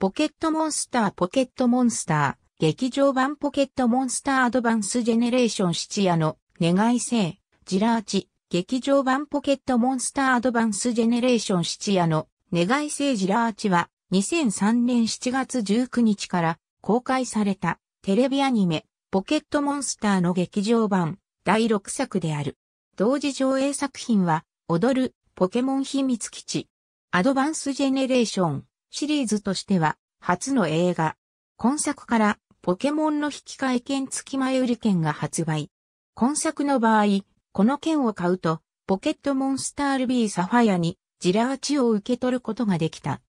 ポケットモンスターポケットモンスター、劇場版ポケットモンスターアドバンスジェネレーション7夜の願い性、ジラーチ、劇場版ポケットモンスターアドバンスジェネレーション7夜の願い性ジラーチは2003年7月19日から公開されたテレビアニメポケットモンスターの劇場版第6作である。同時上映作品は踊るポケモン秘密基地アドバンスジェネレーションシリーズとしては初の映画。今作からポケモンの引き換え券付き前売り券が発売。今作の場合、この券を買うと、ポケットモンスタールビーサファイアにジラーチを受け取ることができた。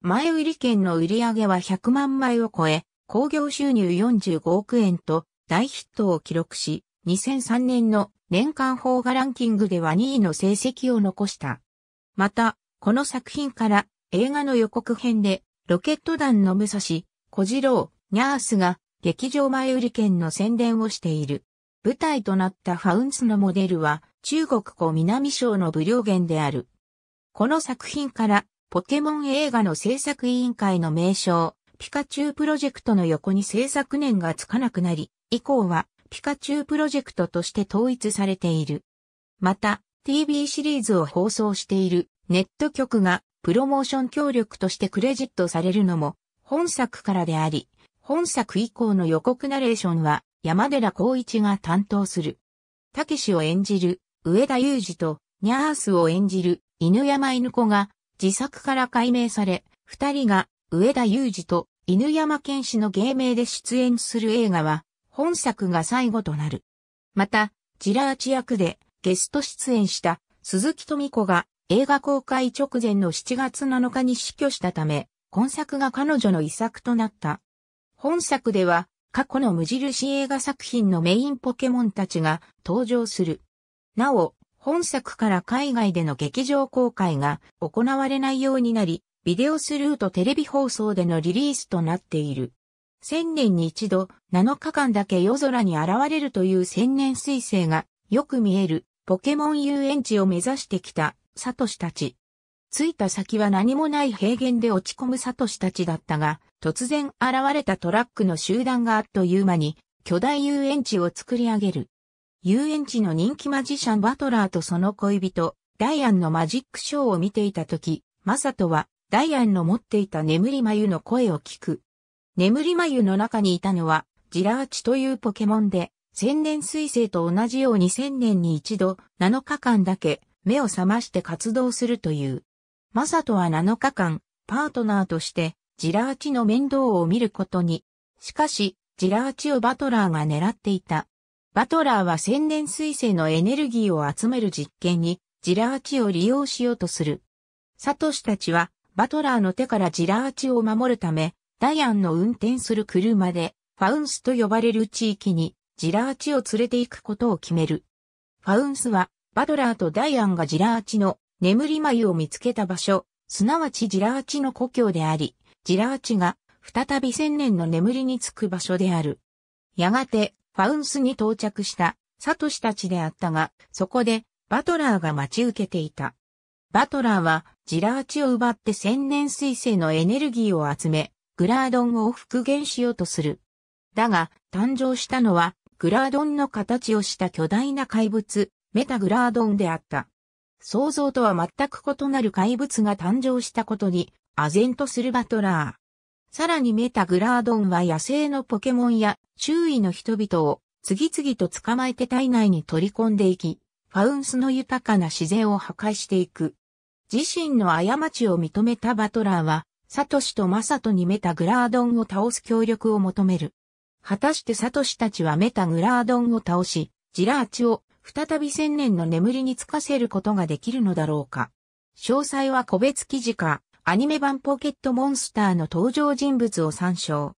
前売り券の売り上げは100万枚を超え、興行収入45億円と大ヒットを記録し、2003年の年間邦画ランキングでは2位の成績を残した。また、この作品から映画の予告編で、ロケット団の武蔵、小次郎、ニャースが、劇場前売り券の宣伝をしている。舞台となったファウンスのモデルは、中国湖南省の武陵源である。この作品から、ポケモン映画の制作委員会の名称、ピカチュウプロジェクトの横に制作年がつかなくなり、以降は、ピカチュウプロジェクトとして統一されている。また、TV シリーズを放送しているネット局がプロモーション協力としてクレジットされるのも、本作からであり、本作以降の予告ナレーションは、山寺宏一が担当する。たけしを演じる、上田裕二と、ニャースを演じる、犬山犬子が、自作から解明され、二人が、上田裕二と、犬山健氏の芸名で出演する映画は、本作が最後となる。また、ジラーチ役で、ゲスト出演した、鈴木富子が、映画公開直前の7月7日に死去したため、今作が彼女の遺作となった。本作では、過去の無印映画作品のメインポケモンたちが登場する。なお、本作から海外での劇場公開が行われないようになり、ビデオスルーとテレビ放送でのリリースとなっている。千年に一度、7日間だけ夜空に現れるという千年彗星がよく見えるポケモン遊園地を目指してきたサトシたち。着いた先は何もない平原で落ち込むサトシたちだったが、突然現れたトラックの集団があっという間に、巨大遊園地を作り上げる。遊園地の人気マジシャンバトラーとその恋人、ダイアンのマジックショーを見ていた時、マサトは、ダイアンの持っていた眠り眉の声を聞く。眠り眉の中にいたのは、ジラーチというポケモンで、千年彗星と同じように千年に一度、7日間だけ、目を覚まして活動するという。マサトは7日間、パートナーとして、ジラーチの面倒を見ることに。しかし、ジラーチをバトラーが狙っていた。バトラーは千年彗星のエネルギーを集める実験に、ジラーチを利用しようとする。サトシたちは、バトラーの手からジラーチを守るため、ダイアンの運転する車で、ファウンスと呼ばれる地域に、ジラーチを連れて行くことを決める。ファウンスは、バドラーとダイアンがジラーチの眠り眉を見つけた場所、すなわちジラーチの故郷であり、ジラーチが再び千年の眠りにつく場所である。やがて、ファウンスに到着したサトシたちであったが、そこでバトラーが待ち受けていた。バトラーはジラーチを奪って千年彗星のエネルギーを集め、グラードンを復元しようとする。だが、誕生したのは、グラードンの形をした巨大な怪物、メタグラードンであった。想像とは全く異なる怪物が誕生したことに、唖然とするバトラー。さらにメタグラードンは野生のポケモンや周囲の人々を次々と捕まえて体内に取り込んでいき、ファウンスの豊かな自然を破壊していく。自身の過ちを認めたバトラーは、サトシとマサトにメタグラードンを倒す協力を求める。果たしてサトシたちはメタグラードンを倒し、ジラーチを再び千年の眠りにつかせることができるのだろうか。詳細は個別記事か、アニメ版ポケットモンスターの登場人物を参照。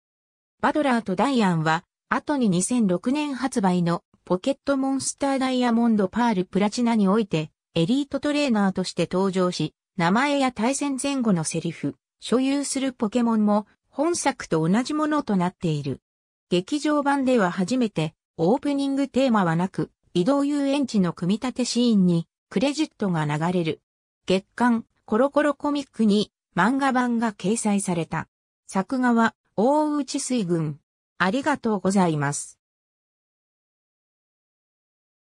バトラーとダイアンは、後に2006年発売のポケットモンスターダイヤモンドパールプラチナにおいて、エリートトレーナーとして登場し、名前や対戦前後のセリフ、所有するポケモンも本作と同じものとなっている。劇場版では初めてオープニングテーマはなく、移動遊園地の組み立てシーンにクレジットが流れる。月刊コロコロコミックに漫画版が掲載された。作画は大内水軍。ありがとうございます。